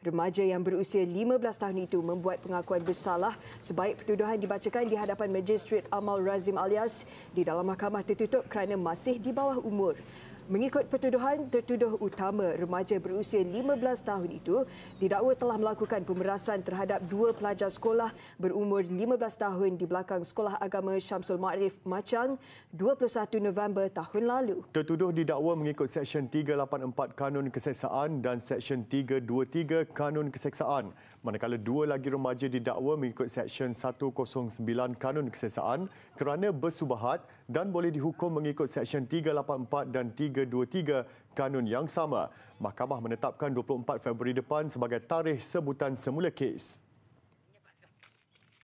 remaja yang berusia 15 tahun itu membuat pengakuan bersalah sebaik pertuduhan dibacakan di hadapan majistret Amal Razim alias di dalam mahkamah tertutup kerana masih di bawah umur. Mengikut pertuduhan, tertuduh utama remaja berusia 15 tahun itu didakwa telah melakukan pemerasan terhadap dua pelajar sekolah berumur 15 tahun di belakang Sekolah Agama Syamsul Ma'rif Macang 21 November tahun lalu. Tertuduh didakwa mengikut Seksyen 384 Kanun Keseksaan dan Seksyen 323 Kanun Keseksaan. Manakala dua lagi remaja didakwa mengikut Seksyen 109 Kanun Keseksaan kerana bersubahat dan boleh dihukum mengikut Seksyen 384 dan 3 323 kanun yang sama. Mahkamah menetapkan 24 Februari depan sebagai tarikh sebutan semula kes.